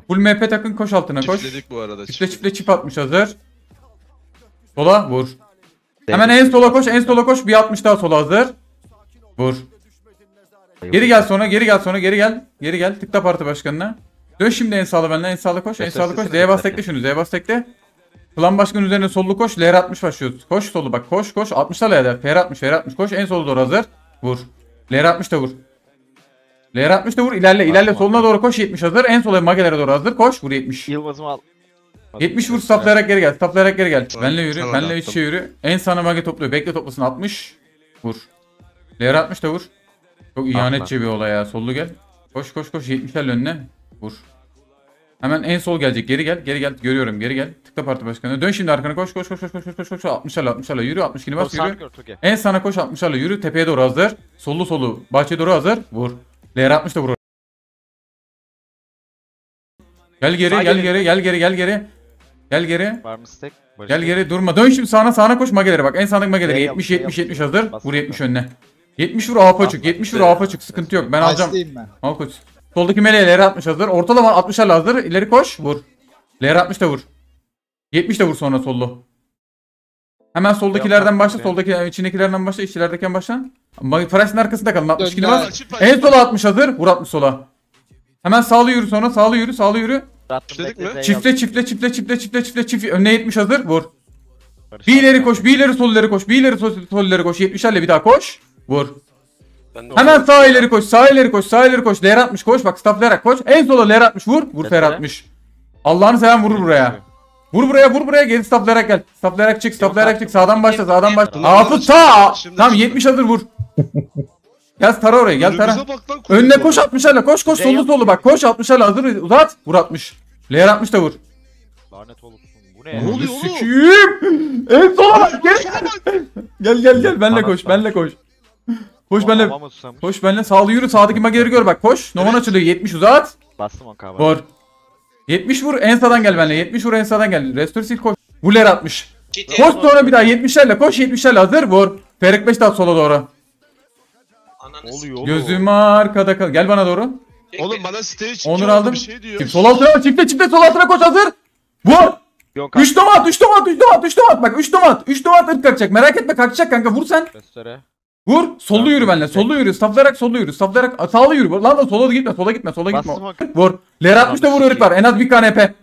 Tamam. Full MP takın koş altına koş. Çiftledik bu arada. Çiftle çiftle çip atmış hazır. Sola vur. Hemen en sola koş en sola koş. Bir 60 daha sola hazır. Vur. Geri gel sonra geri gel sonra geri gel. Geri gel. Tıkla parti başkanına. Dön şimdi en sağlı benle en sağlı koş. En sağlı koş. Z'ye bas tekle şunu. Z'ye bas tekle. Plan başkanın üzerine sollu koş. LR 60 başlıyoruz. Koş solu bak koş koş. 60'la LR. FR 60 FR 60 koş. En solu doğru hazır. Vur. LR 60 da vur. Layer 60 da vur ilerle ilerle soluna doğru koş 70 hazır. En sola magelere doğru hazır. Koş vur 70. Yılmaz'ımı al. 70 vur saplayarak geri gel. Saplayarak geri gel. Tamam, benle yürü. Tamam, benle iç içe yürü. En sana mage topluyor. Bekle toplasın 60. Vur. Layer 60 da vur. Çok ihanetçi bir olay ya. Sollu gel. Koş koş koş 70'lerle önüne. Vur. Hemen en sol gelecek. Geri gel. Geri gel. Görüyorum. Geri gel. Tıkla parti başkanı Dön şimdi arkana koş koş koş koş koş koş koş. 60'larla 60'larla yürü. 62'ni bas yürü. En sana koş 60'larla yürü. Tepeye doğru hazır. Sollu solu bahçeye doğru hazır. Vur. Layer 60 da vurur. Gel geri, gel geri. gel geri, gel geri. Gel geri. Var mı stack? Barış Gel geri durma. Dön şimdi sağına sağına koş magelere bak. En sağdaki magelere 70 70 70 hazır. Bas Vur 70 önüne. 70 vur AWP çık. 70 vur AWP çık. Sıkıntı yok. Ben alacağım. Al koş. Soldaki meleğe ileri atmış hazır. Ortalama 60'a hazır. İleri koş. Vur. Ler 60 da vur. 70 de vur sonra sollu. Hemen soldakilerden başla. Soldaki içindekilerden başla. içeridekilerden başla. Price'ın arkasında kalın. 62 Dön- numara. Açıp- En sola 60 hazır. Vur 60 sola. Hemen sağlı yürü sonra. Sağlı yürü. Sağlı yürü. İşledik mi? Çiftle çiftle çiftle çiftle çiftle çiftle çiftle. Önüne 70 hazır. Vur. Bir ileri koş. Bir ileri sol ileri koş. Bir ileri sol, sol ileri koş. 70'lerle bir daha koş. Vur. Hemen sağ ileri koş. Sağ ileri koş. Sağ ileri koş. Ler 60 koş. Bak staff ler koş. En sola ler 60 vur. Vur fer 60. Allah'ını seven vur buraya. Vur buraya vur buraya geri staplayarak gel. Staplayarak çık staplayarak çık. Sağdan başla sağdan başla. Hafız sağ. Tam 70 hazır vur. Gel tara oraya gel tara. Önüne koş 60 hala koş koş solu solu bak koş 60 hala hazır uzat. Vur 60. Layer 60 da vur. Lanet olursun bu ne? Ne oluyor oğlum? Sikiyim. En sola bak gel. gel gel gel benle koş benle koş. Koş benle. Koş benle sağlı yürü sağdaki Mageri gör bak koş. Noman açılıyor 70 uzat. Bastım o kaba. Vur. 70 vur en sağdan gel benle. 70 vur en sağdan gel. Restore sil koş. Bu layer 60. Koş sonra bir daha 70'lerle koş 70'lerle hazır vur. Ferik 5 daha sola doğru. Oluyor Gözüm arkada kal. Gel bana doğru. Oğlum bana siteye Onur aldım. Bir şey diyor. Çift, sol altına çiftle çiftle sol altına koş hazır. Vur. Yok, 3 domat 3 domat 3 domat 3 domat bak 3 domat 3 domat ırk kalkacak merak etme kalkacak kanka vur sen. Göstere. Vur. Sollu yürü benle. Sollu yürü. Saflayarak sollu yürü. Saflayarak sağlı yürü. Lan da sola gitme. Sola gitme. Sola gitme. Vur. Ler 60 da vur örük var. En az bir kan ep.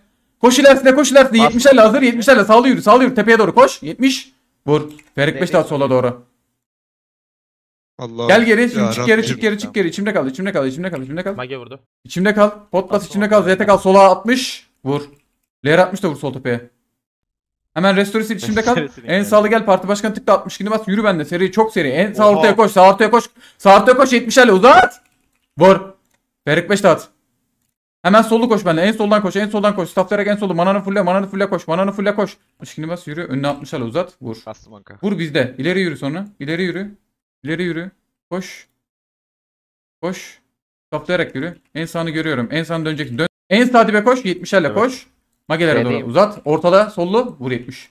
Koş ilerisine koş ilerisine. 70'lerle hazır. 70'lerle sağlı yürü. Sağlı yürü. Tepeye doğru koş. 70. Vur. Ferik 5 daha sola doğru. Allah Gel geri, şimdi çık geri, çık geri, çık geri. İçimde kal, içimde kal, içimde kal, içimde kal. Mage vurdu. İçimde kal. Pot bas, içimde kal. ZT kal, sola 60. Vur. Layer 60 da vur sol tepeye. Hemen restore sil, içimde kal. en sağlı gel, parti başkanı tıkla 62'ni bas. Yürü bende, seri, çok seri. En sağ ortaya koş, sağ ortaya koş. Sağ ortaya koş, 70 70'lerle uzat. Vur. Ferik 5 dağıt. Hemen sollu koş bende, En soldan koş. En soldan koş. Stafflayarak en sollu. Mananı fulle. Mananı fulle koş. Mananı fulle koş. Şimdi bas yürü. Önüne 60 al uzat. Vur. Vur bizde. İleri yürü sonra. İleri yürü. İleri yürü. Koş. Koş. Toplayarak yürü. En sağını görüyorum. En sağını dönecek. Dön. En sağ dibe koş. 70'lerle evet. koş. Magelere doğru uzat. Ortada sollu. Vur 70.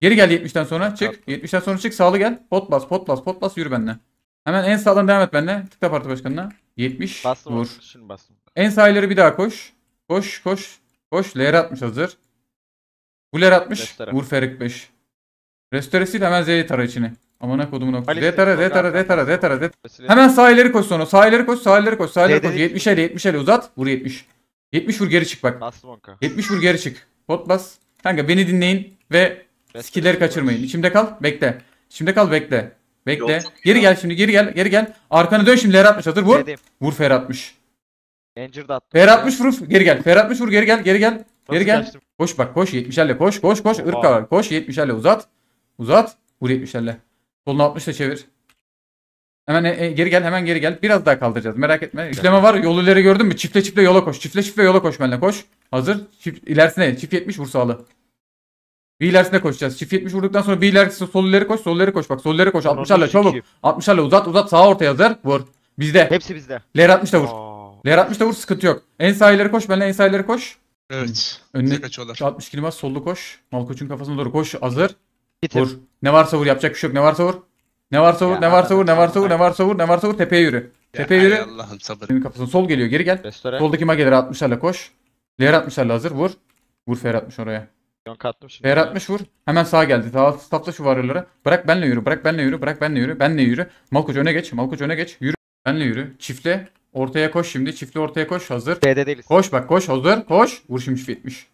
Geri gel 70'ten sonra çık. 70'ten sonra çık. Sağlı gel. Pot bas, pot bas, pot bas yürü benimle. Hemen en sağdan devam et benimle. Tıkla parti başkanına. 70. Bastım, vur. bastım. En sağ ileri bir daha koş. Koş, koş. Koş. layer atmış hazır. Bu L'ye atmış. Restore. Vur Ferik 5. Restoresiyle hemen Z'yi tara içini. Amına kodumun ok. Ali- Retara retara retara retara retara. Hemen sağ ileri koş sonra. Sağ koş sağ ileri koş sağ ileri koş. 70 el 70 el uzat. Vur 70. 70 vur geri çık bak. Bastım onka. 70 vur geri çık. Pot bas. Kanka beni dinleyin ve skilleri kaçırmayın. İçimde kal bekle. İçimde kal bekle. Bekle. Geri gel şimdi geri gel geri gel. Arkanı dön şimdi Ferhat 60 atır vur. Vur Fer 60. Ranger da attım. Fer 60 vur geri gel. Fer 60 vur geri gel geri gel. Geri gel. Koş bak koş 70 elle koş koş koş Oha. var. Koş 70 elle uzat. Uzat. Vur 70 elle. Solunu 60 ile çevir. Hemen e, e, geri gel hemen geri gel. Biraz daha kaldıracağız merak etme. Üçleme var yol ileri gördün mü? Çiftle çiftle yola koş. Çiftle çiftle yola koş benimle koş. Hazır. Çift, ilerisine çift 70 vursalı. sağlı. Bir ilerisine koşacağız. Çift 70 vurduktan sonra bir ilerisine sol ileri koş sol ileri koş. Bak sol ileri koş 60'larla çabuk. 60 60'larla uzat uzat Sağ ortaya hazır. Vur. Bizde. Hepsi bizde. Ler 60 da vur. Ler 60 da vur sıkıntı yok. En sağ ileri koş benimle en sağ ileri koş. Evet. Önüne 62 var sollu koş. Malkoç'un kafasına doğru koş hazır. Gitim. Vur. Ne varsa vur yapacak bir şey yok. Ne varsa vur. Ne varsa vur. Ya, ne varsa vur. Ne varsa vur. Ne varsa vur. Ne varsa vur. Tepeye yürü. Tepeye yürü. Allah'ım sabır. Senin kafasına sol geliyor. Geri gel. Restore. Soldaki 60 60'larla koş. Layer 60'larla hazır. Vur. Vur fer 60 oraya. Yonk atmış. Fer 60 vur. Hemen sağa geldi. Sağ stopla şu varırları. Bırak benle yürü. Bırak benle yürü. Bırak benle yürü. Benle yürü. Malkoç öne geç. Malkoç öne geç. Yürü. Benle yürü. Çiftle. Ortaya koş şimdi. Çiftle ortaya koş. Hazır. D'de değiliz. Koş bak koş. Hazır. Koş. Vur şimdi çift 70.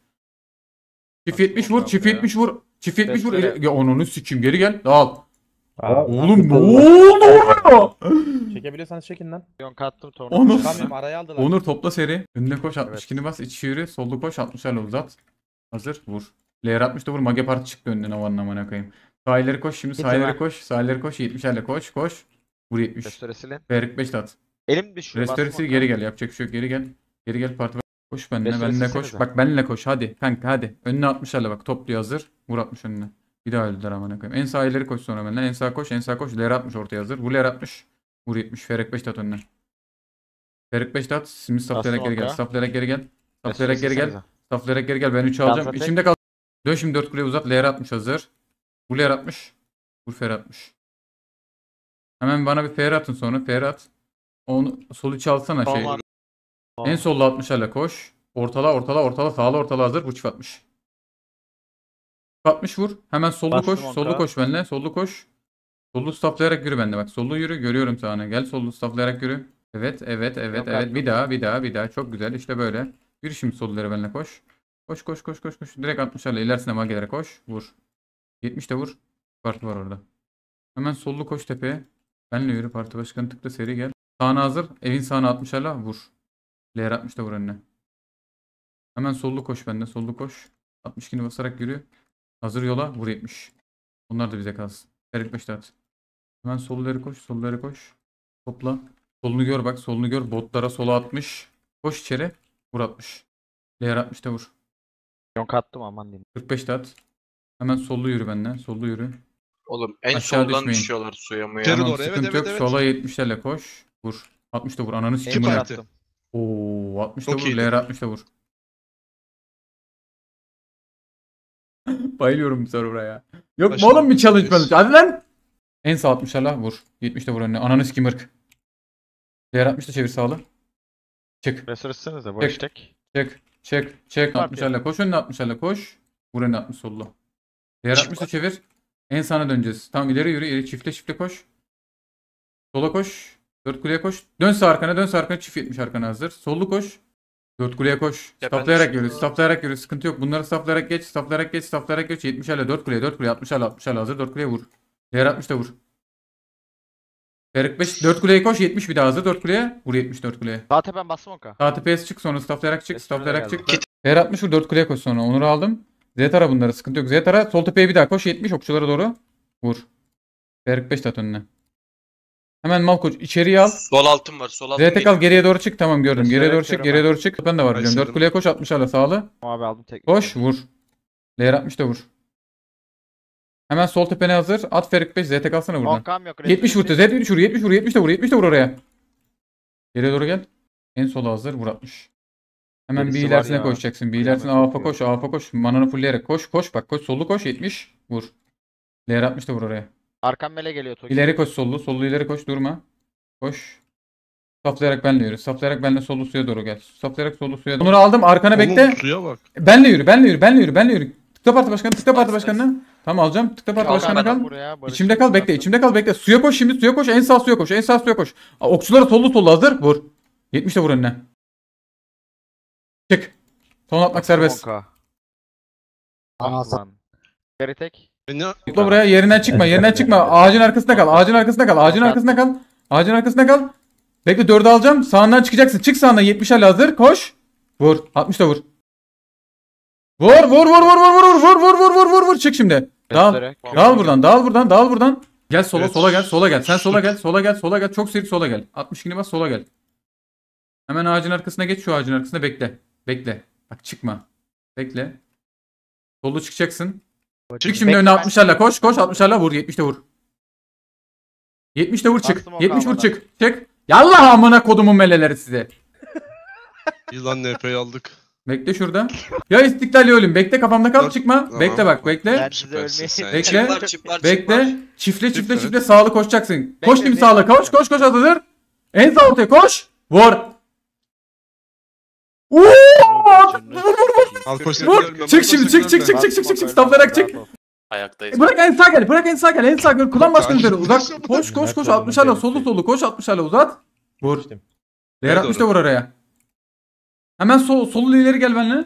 Çift 70 vur. Çift 70 vur. Çift etmiş vur. Ya onu sikim geri gel. Al. Aa, Oğlum ne oldu oraya? Çekebiliyorsanız çekin lan. Yon kattım torunu. Onur. araya aldılar. Onur topla seri. Önüne koş 62'ni bas. İçi yürü. Sollu koş 60'larla uzat. Hazır. Vur. Layer 60 da vur. Mage parti çıktı önüne navanın amına koyayım. Sahilleri koş şimdi. Sahilleri koş. Sahilleri koş. 70'lerle koş. Koş. Vur 70. Restoresiyle. 45 at. Elim düşüyor. Restoresi geri gel. Yapacak bir şey yok. Geri gel. Geri gel parti Koş benimle, Beş benimle koş. Bak benimle koş hadi kanka hadi. Önüne atmış 60'larla bak topluyor hazır. Vur 60 önüne. Bir daha öldüler amına koyayım. En sağ ileri koş sonra benimle. En sağ koş, en sağ koş. Ler 60 ortaya hazır. Vur ler 60. Vur 70. Ferek 5 at önüne. Ferek 5 at. Şimdi saflayarak geri gel. Saflayarak geri gel. Saflayarak geri gel. Saflayarak geri gel. Ben 3 alacağım. İçimde kal. Dön şimdi 4 kuleye uzat. Ler 60 hazır. Vur ler 60. Vur fer 60. Hemen bana bir fer atın sonra. Fer at. Onu, solu çalsana şey. En solda 60 hala koş. Ortala ortala ortala sağla ortala hazır. Buçuk atmış. 60 vur. Hemen sollu Bastım koş. Sollu koş benimle. Sollu koş. Sollu stafflayarak yürü benimle. Bak sollu yürü. Görüyorum sana. Gel sollu stafflayarak yürü. Evet evet evet Yok, evet. Bir daha bir daha bir daha. Çok güzel. işte böyle. Yürü şimdi solluları benimle koş. Koş koş koş koş koş. Direkt 60 hala ilerisine magelere koş. Vur. 70 de vur. Parti var orada. Hemen sollu koş tepeye. Benle yürü parti başkanı tıkla seri gel. Sağına hazır. Evin sağına 60 hala vur. Layer 60 da vur önüne. Hemen sollu koş bende. Sollu koş. 62'ni basarak yürü. Hazır yola vur 70. Bunlar da bize kalsın. Ferit 5 at. Hemen solları koş. Solları koş. Topla. Solunu gör bak. Solunu gör. Botlara sola atmış. Koş içeri. Vur 60. Layer 60 da vur. Yonk attım aman diyeyim. 45 de at. Hemen sollu yürü benden. Sollu yürü. Oğlum en Aşağı soldan düşmeyin. düşüyorlar suya muya. Geri Tamam Evet evet yok. evet. Sola 70'lerle koş. Vur. 60 da vur. Ananı sikim Süper attım. Oo 60 da vur. iyiydi. 60 da vur. Bayılıyorum bu server'a ya. Yok mu Başına bir challenge ben? Hadi lan. En sağ 60 hala vur. 70 de vur önüne. Ananı sikim ırk. LR 60 da çevir sağlı. Çık. Resursseniz de Tek- Çek, tek. Çek, çek, çek. 60 yapıyor? hala koş, önüne 60 hala koş. Vur önüne 60 sollu. Diğer 60 60'ı çevir. En sana döneceğiz. Tam ileri yürü, ileri çiftle çiftle koş. Sola koş. Dört kuleye koş. dönse arkana dönse arkana çift 70 arkana hazır. Sollu koş. Dört kuleye koş. Staplayarak yürü. Staplayarak yürü. Sıkıntı yok. Bunları staplayarak geç. Staplayarak geç. Staplayarak geç. 70 hala 4 kuleye. 4 kuleye 60 hala 60 hala hazır. Dört kuleye vur. Değer 60 da vur. Değer 45. dört kuleye koş. 70 bir daha hazır. Dört kuleye. Vur dört kuleye. Daha tepen basma oka. Sağ tepeye çık sonra staplayarak çık. Staplayarak çık. Değer 60 vur. dört kuleye koş sonra. Onur'u aldım. Z tara bunları. Sıkıntı yok. Z tara. Sol tepeye bir daha koş. 70 okçulara doğru. Vur. Değer 45 de önüne. Hemen Malkoç içeriye al. Sol altın var. Sol altın. ZT al. geriye doğru çık. Tamam gördüm. Göstererek Geriye doğru çık. Geriye doğru çık. Ben de var biliyorum. 4 kuleye koş 60 ala sağlı. Abi aldım tekrar. Koş vur. Layer 60 da vur. Hemen sol tepene hazır. At Ferik 5 ZT kalsana buradan. yok. 70 vur. ZT 70 vur. 70 vur. 70 de vur. 70 de vur oraya. Geriye doğru gel. En sola hazır. Vur 60. Hemen Gerisi bir ilerisine koşacaksın. Bir ilerisine Aynen. AF'a koş. AF'a koş. Mananı fullleyerek koş. Koş bak. Koş. Solu koş. 70. Vur. Layer 60 da vur oraya. Arkam mele geliyor Toki. İleri koş sollu. Sollu ileri koş durma. Koş. Saplayarak benle yürü. Saplayarak benle sollu suya doğru gel. Saplayarak sollu suya doğru. Onur'u aldım. Arkana Oğlum, bekle. Suya bak. Benle yürü. Benle yürü. Benle yürü. Benle yürü. Tıkla parti başkanı. Tıkla parti başkanına. Tamam alacağım. Tıkla parti başkanına kal. Buraya, İçimde kal. Bekle. İçimde kal. Bekle. Suya koş şimdi. Suya koş. En sağ suya koş. En sağ suya koş. Okçulara sollu sollu hazır. Vur. 70 de vur önüne. Çık. Ton atmak serbest. Anasın. Geri tek. Topla e, buraya yerinden çıkma yerinden çıkma. Ağacın arkasında kal ağacın arkasında kal ağacın arkasında kal. Ağacın arkasında kal. Bekle dördü alacağım. Sağından çıkacaksın. Çık sağından 70'e hazır. Koş. Vur. 60 da vur. Vur vur vur vur vur vur vur vur vur vur vur vur vur. çık şimdi. Dal. Dal buradan. Dal buradan. Dal buradan. Gel sola sola gel. Sola gel. Sen sola gel. Sola gel. Sola gel. Çok seri sola gel. 60 kini bas sola gel. Hemen ağacın arkasına geç şu ağacın arkasına bekle. Bekle. Bak çıkma. Bekle. Solu çıkacaksın. Çık şimdi önüne 60'larla koş koş 60'larla vur 70'te vur. 70'te vur çık. 70 vur çık. Çık. Yallah amına kodumun meleleri size. Yılan NF'yi aldık. Bekle şurada. Ya istiklal ölüm. Bekle kafamda kal çıkma. tamam. Bekle bak bekle. Bekle. Çıplar çıplar çıplar. Bekle. Çifle çifle Çift, çifle sağlı koşacaksın. Koş şimdi bekle. sağlı koş koş koş hazır. En sağ ortaya koş. Vur. Vur Çık şimdi çık çık çık çık çık çık çık. Staflayarak çık. Ayaktayız. Bırak en sağ gel. Bırak en sağ gel. En sağ gel. Kullan başkanı üzeri. Uzak. Koş koş koş. 60 hala solu solu. Koş 60 hala uzat. Vur. Değer 60 da vur oraya. Hemen sol, solu ileri gel benimle.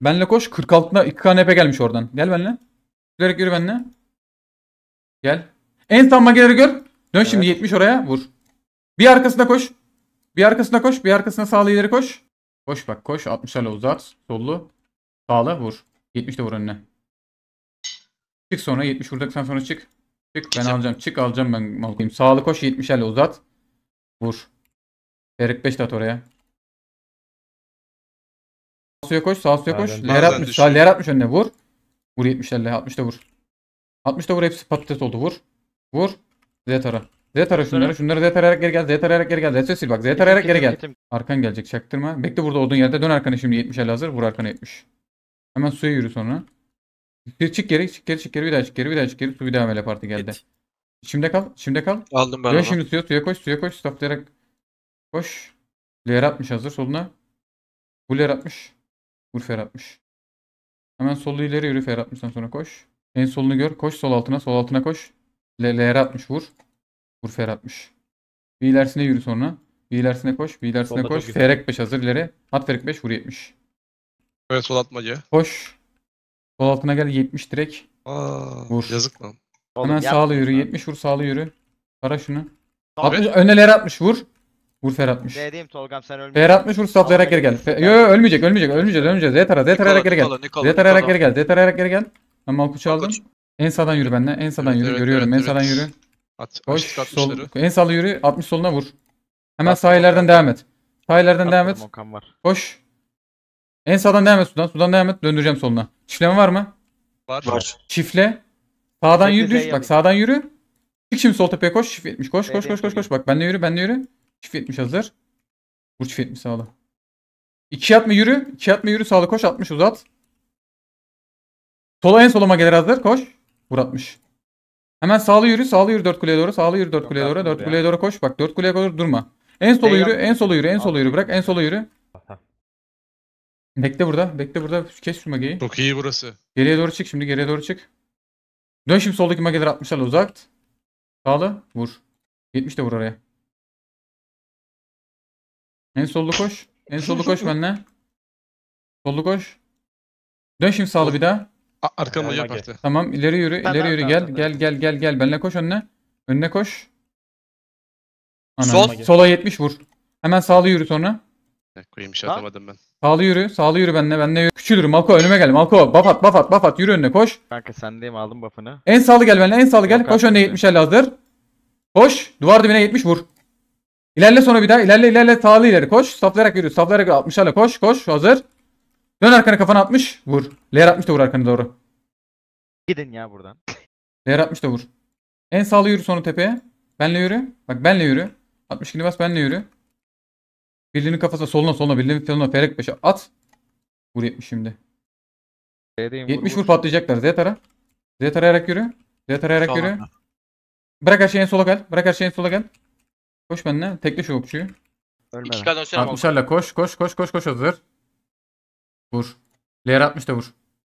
Benle koş. 46'da 2 KNP gelmiş oradan. Gel benimle. Direkt yürü benimle. Gel. En sağ makineleri gör. Dön şimdi 70 oraya. Vur. Bir arkasına koş. Bir arkasına koş. Bir arkasına sağla ileri koş. Koş bak koş. 60'larla uzat. Sollu. Sağla vur. 70 de vur önüne. Çık sonra 70 vurduktan sonra çık. Çık ben Çık. alacağım. Çık alacağım ben mal koyayım. Sağlı koş 70'lerle uzat. Vur. Ferik 5 de at oraya. Sağ suya koş. Sağ suya koş. Aynen. Ler Bazen 60. Sağ ler 60 önüne vur. Vur 70'lerle. 60 da vur. 60 da vur. Hepsi patates oldu. Vur. Vur. Z tara. Z tara şunları. Şunları Z tarayarak geri gel. Z tarayarak geri gel. Z sil bak. Z tarayarak geri gel. Arkan gelecek. Çaktırma. Bekle burada olduğun yerde. Dön arkana şimdi 70 el hazır. Vur arkana 70. Hemen suya yürü sonra. Çık geri. Çık geri. Çık geri. Bir daha çık geri. Bir daha çık geri. Su bir daha mele parti geldi. Git. Şimdi kal. Şimdi kal. Aldım ben Dön şimdi suya. Suya koş. Suya koş. Staflayarak koş. Layer atmış hazır. Soluna. Bu layer atmış. Vur fer atmış. Hemen solu ileri yürü fer atmıştan sonra koş. En solunu gör. Koş sol altına. Sol altına koş. Layer atmış. Vur. Vur fer atmış. Bir ilerisine yürü sonra. Bir ilerisine koş. Bir ilerisine koş. çok güzel. Ferek 5 hazır ileri. At Ferek 5 vur 70. Evet sol atmaca. Koş. Sol altına gel 70 direkt. Aa, Vur. yazık lan. Oğlum Hemen sağlı yürü. lan. 70 vur sağlı yürü. Para şunu. Abi. atmış vur. Vur fer atmış. Dediğim Tolgam sen ölmüşsün. Fer atmış vur saplayarak geri gel. Fe- Yo yo ölmeyecek ölmeyecek ölmeyecek. ölmeyeceğiz. Z tara Z tarayarak geri gel. Nikola, Nikola, Z tarayarak Nikola. geri gel. Z tarayarak geri gel. Ben Malkuç'u aldım. En sağdan yürü benden, En sağdan Evet, yürü. evet, Görüyorum. evet, en sağdan evet. yürü. At, Koş, sol, en sağlı yürü. 60 soluna vur. Hemen At- sahillerden devam et. Sahillerden devam et. var. Koş. En sağdan devam et sudan. Sudan devam et. Döndüreceğim soluna. Çiftleme var mı? Var. Var. Çifle. Sağdan yürü. düş. Bak sağdan yürü. Çık şimdi sol tepeye koş. Çift 70 koş. Koş koş koş koş. Bak ben de yürü. ben de yürü. Çift 70 hazır. Vur çift 70 sağda. 2 atma yürü. 2 atma yürü. Sağda koş. 60 uzat. Sola en soluma gelir hazır. Koş. Vur 60. Hemen sağlı yürü, sağlı yürü dört kuleye doğru, sağlı yürü dört Yok, kuleye doğru, yaptım dört buraya. kuleye doğru koş. Bak dört kuleye doğru durma. En sola şey yürü, en yaptım? sola yürü, en sola yürü. Bırak en sola yürü. Bekle burada, bekle burada. Kes şu mageyi. Çok iyi burası. Geriye doğru çık şimdi, geriye doğru çık. Dön şimdi soldaki mageleri al uzakt. Sağlı, vur. 70 de vur oraya. En sollu koş. En sollu koş benimle. Sollu koş. Dön şimdi sağlı bir daha. Arkamda gel parti. Tamam ileri yürü ileri ben- yürü ben- gel ben- gel gel gel gel benle koş önüne. Önüne koş. Sol. Sola 70 vur. Hemen sağlı yürü sonra. Ne koyayım iş şey atamadım ben. Sağlı yürü, sağlı yürü benle, benle yürü. Küçülürüm Malko önüme gel. Malko bafat bafat bafat yürü önüne koş. Kanka sendeyim aldım buff'ını. En sağlı gel benle, en sağlı gel. Yok Koş önüne 70 el hazır. Koş, duvar dibine 70 vur. İlerle sonra bir daha, ilerle ilerle sağlı ileri koş. Saflayarak yürü, saflayarak 60 koş, koş hazır. Dön arkana kafana atmış. Vur. Layer atmış da vur arkana doğru. Gidin ya buradan. Layer atmış da vur. En sağlı yürü sonra tepeye. Benle yürü. Bak benle yürü. 62'ni bas benle yürü. Birliğinin kafasına soluna soluna birliğinin soluna ferek başa at. Vur 70 şimdi. B'deyim, 70 vur, vur. vur patlayacaklar. Z tara. Z tarayarak yürü. Z tarayarak Şu yürü. Bırak her şeyi en sola gel. Bırak her şeyi en sola gel. Koş benimle. Tekle şu okçuyu. Ölmeden. İki 60'larla koş koş koş koş koş hazır. Vur. Layer 60 da vur.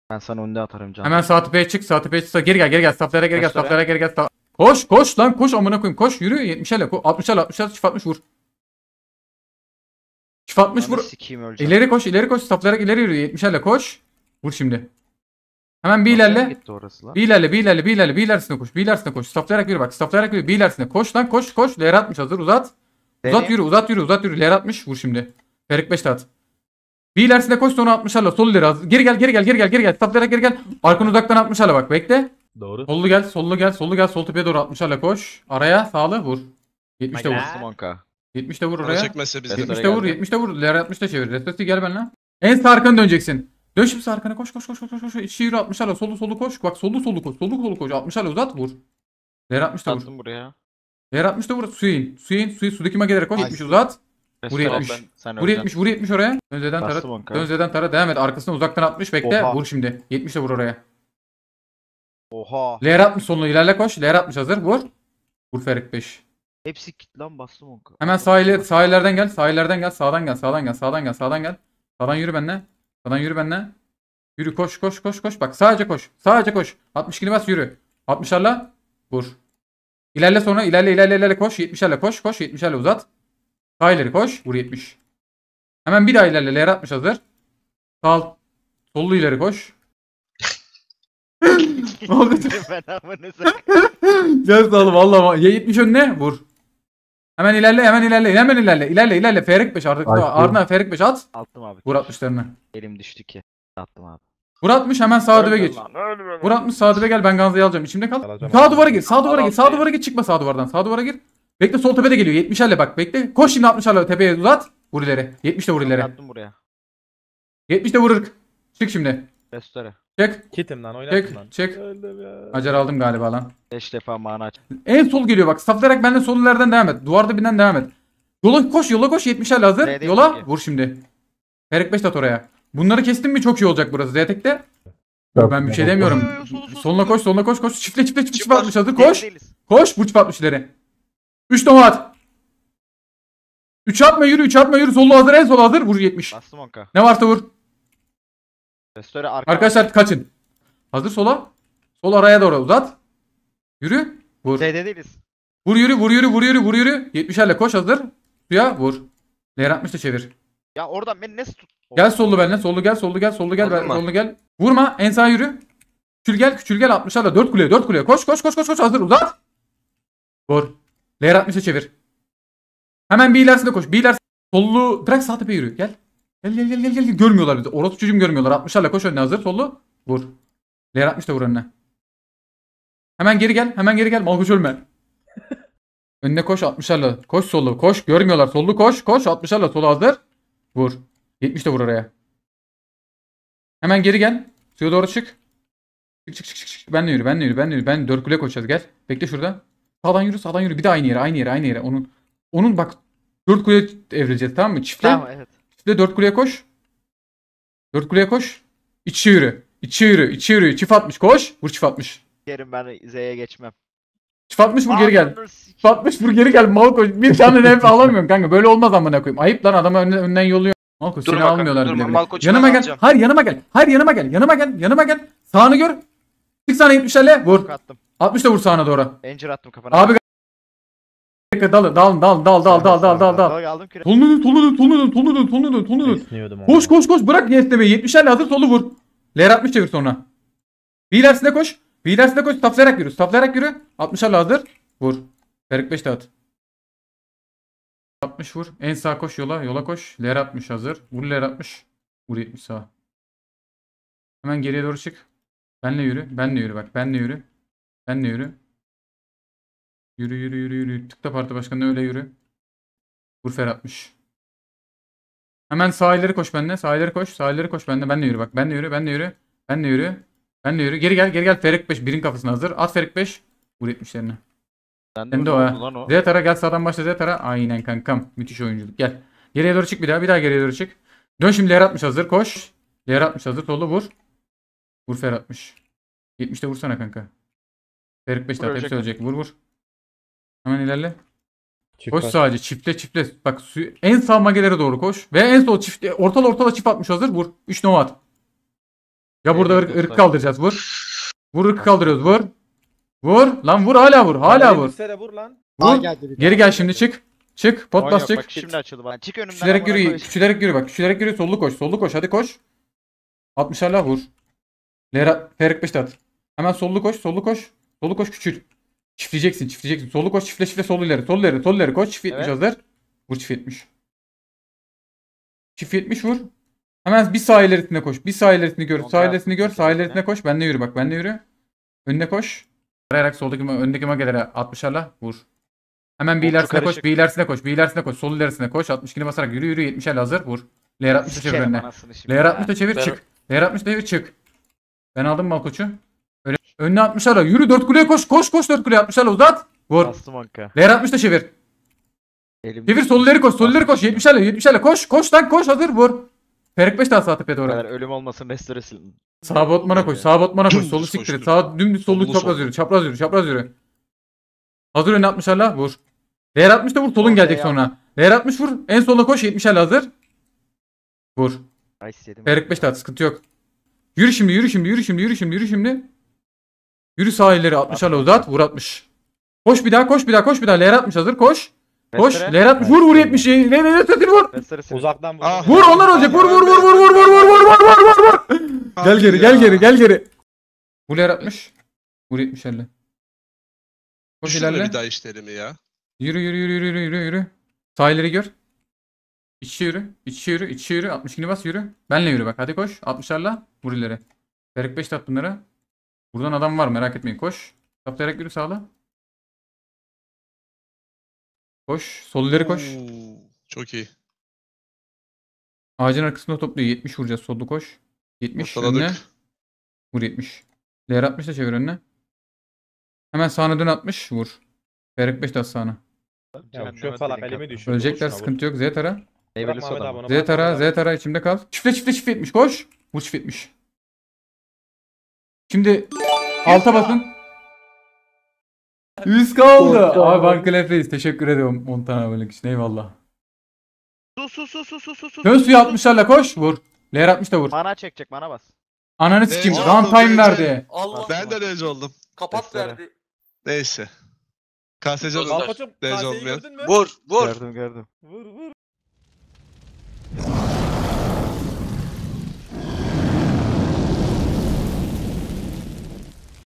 Ben sana önde atarım canım. Hemen sağ tepeye çık. Sağ tepeye çık. Geri gel geri gel. Saflara geri gel. Kaç Saflara geri gel. Saf... Koş koş lan koş amına koyayım. Koş yürü. 70 ele. 60 ele 60 ele çift 60 vur. Çift 60 vur. Sikiyim, koş ileri koş. Saflara ileri yürü. 70 ele koş. Vur şimdi. Hemen bir ilerle. Bir ilerle, bir ilerle, bir ilerle, bir ilerisine koş. Bir ilerisine koş. Staflayarak yürü bak. Staflayarak yürü. Bir ilerisine koş lan koş koş. Leher atmış hazır uzat. Uzat yürü, uzat yürü, uzat yürü. Leher atmış. Vur şimdi. Ferik 5 at. Bir ilerisinde koş sonra 60'larla sol ileri az. Geri gel geri gel geri gel geri gel. Taplayarak geri gel. Arkanı uzaktan 60'larla bak bekle. Doğru. Sollu gel sollu gel sollu gel sol tepeye doğru 60'larla koş. Araya sağlı vur. 70 de vur. 70 de vur oraya. Çekmezse 70 de vur 70 de vur. Ler 60 da çevir. Restosti gel benimle. En sağ arkana döneceksin. Dön şimdi arkana koş koş koş koş koş. İçi yürü 60'larla solu solu koş. Bak solu solu koş. Solu solu koş. 60 60'larla uzat vur. Ler 60 da vur. Attım buraya. Ler 60 da vur. Suya in. Suya in. Suya sudaki magelere koş. 70 uzat. Buraya Restoran, etmiş. ben- Sen Vur öleceksin. vur 70 oraya. dönzeden Z'den tara. Bastım tara. Devam et. Arkasına uzaktan atmış bekle. Oha. Vur şimdi. 70 de vur oraya. Oha. LR atmış soluna ilerle koş. LR atmış hazır. Vur. Vur Ferik 5. Hepsi kit lan bastım onka. Hemen sahile sahillerden gel. Sahillerden gel. Sağdan gel. Sağdan gel. Sağdan gel. Sağdan gel. Sağdan yürü benimle. Sağdan yürü benimle. Yürü koş koş koş koş. Bak sadece koş. Sadece koş. 60 kilo bas yürü. 60'larla vur. İlerle sonra ilerle ilerle ilerle koş. 70'lerle koş. Koş 70'lerle uzat. Sağ koş. Vur 70. Hemen bir daha ilerle. layer 60 hazır. Sağ sollu ileri koş. ne oldu? Can sağlı valla. Ya 70 önüne vur. Hemen ilerle hemen ilerle hemen ilerle ilerle ilerle Ferik 5 artık Attım. Ferik 5 at. Attım abi. Vur 60'larını. Elim düştü ki. Attım abi. Vur 60 hemen sağ dibe geç. Vur 60 sağ dibe gel ben Ganza'yı alacağım. İçimde kal. Alacağım sağ duvara gir. Sağ duvara gir. Sağ duvara gir. Çıkma sağ duvardan. Sağ duvara gir. Bekle sol tepede geliyor. 70'lerle bak bekle. Koş şimdi 60'larla tepeye uzat. Vur ileri. 70'le vur ileri. Attım buraya. 70'le vurur. Çık şimdi. Restore. Çek. Kitim lan oynattım Çek. lan. Çek. Hacer aldım galiba lan. 5 defa mana aç. En sol geliyor bak. Saflayarak benden sol ileriden devam et. Duvarda binden devam et. Yola koş yola koş 70'lerle hazır. R'deyim yola peki. vur şimdi. Ferik 5 at oraya. Bunları kestin mi çok iyi olacak burası. Zetek'te. Yok, ben bir şey demiyorum. Soluna koş, soluna koş, koş. Çiftle çiftle çift çift atmış hazır. Koş. Koş, burç atmış ileri. 3 domat. 3 atma yürü 3 atma yürü. solu hazır en sol hazır. Vur 70. Bastım onka. Ne varsa vur. Restore arka. Arkadaşlar kaçın. Hazır sola. Sol araya doğru uzat. Yürü. Vur. Z'de değiliz. Vur yürü vur yürü vur yürü vur yürü. 70'lerle koş hazır. Suya vur. Leher 60'la çevir. Ya oradan beni nasıl tut? Gel sollu benimle. Sollu gel sollu gel sollu gel. Ben, sollu gel. Vurma en sağ yürü. Küçül gel küçül gel 60'larla 4 kuleye 4 kuleye koş koş koş koş hazır uzat. Vur. Layer 60'a çevir. Hemen bir ilerisine koş. Bir ilerisine sollu bırak sağ tepeye yürü. Gel. Gel gel gel gel gel. Görmüyorlar bizi. Orası çocuğum görmüyorlar. 60'larla koş önüne hazır. Sollu. Vur. Layer 60 da vur önüne. Hemen geri gel. Hemen geri gel. Malkoç ölme. önüne koş 60'larla. Koş sollu. Koş. Görmüyorlar. Sollu koş. Koş 60'larla. Solu hazır. Vur. 70 de vur oraya. Hemen geri gel. Suya doğru çık. Çık çık çık çık. Ben de yürü. Ben de yürü. Ben de yürü. Ben dört kule koşacağız. Gel. Bekle şurada. Sağdan yürü sağdan yürü. Bir de aynı yere aynı yere aynı yere. Onun onun bak dört kuleye evrileceğiz tamam mı? Çiftle. Tamam evet. Çiftle dört kuleye koş. Dört kuleye koş. İçi yürü. İçi yürü. İçi yürü. Çift atmış koş. Vur çift atmış. Gerim ben Z'ye geçmem. Çift atmış vur geri gel. Çift atmış vur geri gel. Mal Bir tane nef alamıyorum kanka. Böyle olmaz amına koyayım. Ayıp lan adamı önünden, önden yolluyor. Malko seni bakalım, almıyorlar durma, bile. Malko yanıma gel. Alacağım. Hayır yanıma gel. Hayır yanıma gel. Yanıma gel. Yanıma gel. Sağını gör. Çık sana hele Vur. Attım. 60 da vur sağına doğru. Ranger attım kafana. Abi dakika dalın dalın dalın dal dal dal dal dal dal. Aldım küre. Tolunu dön tolunu dön tolunu dön tolunu Koş koş koş bırak 70 70'lerle hazır solu vur. Ler 60 çevir sonra. Bilersine koş. Bilersine koş. Taflayarak yürü. Taflayarak yürü. 60'larla hazır. Vur. de at. 60 vur. En sağ koş yola. Yola koş. Ler 60 hazır. Vur ler 60. Vur 70 sağ. Hemen geriye doğru çık. Benle yürü. Benle yürü bak. Benle yürü. Sen ne yürü. Yürü yürü yürü yürü. Tıkta parti başkanı öyle yürü. Burfer atmış. Hemen sahilleri koş bende. Sahilleri koş. Sahilleri koş bende. Ben de yürü bak. Ben de yürü. Ben de yürü. Ben de yürü. Ben de yürü. Geri gel. Geri gel. Ferik 5. Birin kafasına hazır. At Ferik 5. Vur 70'lerini. Sen de o ya. Zetara gel sağdan başla Zetara. Aynen kankam. Müthiş oyunculuk. Gel. Geriye doğru çık bir daha. Bir daha geriye doğru çık. Dön şimdi ler atmış hazır. Koş. Ler atmış hazır. Solu vur. Vur fer atmış. 70'te vursana kanka. 45 tane hepsi ölecek. Vur vur. Hemen ilerle. Çift koş var. sadece çiftle çiftle. Bak en sağ magelere doğru koş. Ve en sol çiftle ortal ortala çift atmış hazır. Vur. 3 nova at. Ya burada ırk, ırk kaldıracağız. Vur. Vur ırkı kaldırıyoruz. Vur. Vur. Lan vur hala vur. Hala vur. vur lan. Vur. Geri gel şimdi çık. Çık. Pot bas çık. Şimdi açıldı bana. Çık önümden. Küçülerek yürü. Küçülerek yürü bak. Küçülerek yürü. Sollu koş. Sollu koş. Hadi koş. 60 hala vur. Lera Ferik 5 at. Hemen sollu koş. Sollu koş. Solu koş küçül. Çiftleyeceksin çiftleyeceksin. Solu koş çiftle çiftle sol ileri. Sol ileri sol ileri koş. Çift evet. hazır. Vur çift etmiş, Çift etmiş vur. Hemen bir sağ ilerisine koş. Bir sağ ilerisini gör. Sağ ilerisini gör. Sağ ilerisine koş. Benle yürü bak. Benle yürü. Önüne koş. Arayarak soldaki öndeki magelere 60'larla vur. Hemen bir ilerisine koş, bir ilerisine koş, bir ilerisine koş, sol ilerisine koş. 62'ni basarak yürü yürü 70 el hazır vur. Layer 60'a şey çevir önüne. Layer 60'a çevir çık. Layer 60'a çevir çık. Ben aldım koçu? Önüne 60 ara. Yürü 4 kuleye koş. Koş koş 4 kuleye 60 ara uzat. Vur. Bastım anka. Ler 60 da çevir. Elim çevir sol ileri koş. Sol ileri koş. 70 ara 70 ara koş. Koş lan koş hazır vur. Ferik 5 daha sağ tepeye doğru. Kadar ölüm olmasın Vestor'esin. Sağ botmana koş. Sağ botmana koş. Solu siktir. Sağ dümdüz solu çapraz yürü. Çapraz yürü. Çapraz yürü. Hazır önüne 60 ara vur. Leğer 60 da vur. Solun gelecek sonra. Leğer 60 vur. En sola koş. 70 ara hazır. Vur. Ferik 5 daha sıkıntı yok. Yürü şimdi yürü şimdi yürü şimdi yürü şimdi yürü şimdi. Yürü sahilleri 60 al uzat. Vur 60. Koş bir daha koş bir daha koş bir daha. Leher 60 hazır koş. Koş. Leher 60 vur vur Ne Leher 60 vur. Uzaktan vur. Vur onlar olacak. Vur vur vur vur vur vur vur vur vur vur vur vur. Gel geri gel geri gel geri. Bu leher 60. Vur 70 elle. Koş ilerle. bir daha işlerimi ya. Yürü yürü yürü yürü yürü yürü. Sahilleri gör. İçi yürü. İçi yürü. İçi yürü. 62'ni bas yürü. Benle yürü bak. Hadi koş. 60'larla. Vur ileri. Ferik 5 tat bunlara. Buradan adam var merak etmeyin. Koş. Taplayarak yürü sağla. Koş. Sol ileri koş. Oo, Çok iyi. Ağacın arkasında topluyor. 70 vuracağız. Sollu koş. 70 Ortaladık. önüne. Vur 70. Leher 60 da çevir önüne. Hemen sağına dön 60 vur. Ferek 5 de sağına. Ölecekler sıkıntı yok. Z tara. vur. Z tara. Z tara içimde kal. Çiftle çiftle çift etmiş. Koş. Vur çift etmiş. Şimdi Alta basın. 100 kaldı. Abi Barclay Reis teşekkür ediyorum Montana abonelik için eyvallah. Su su su su su su su. Dön suya 60'larla koş vur. Layer 60 da vur. Mana çekecek mana bas. Ananı sikeyim. Run time verdi. Allah. Ben de rage oldum. Kapat verdi. Neyse. KSC oldum. Rage olmayan. Vur vur. Gördüm gördüm. Vur vur.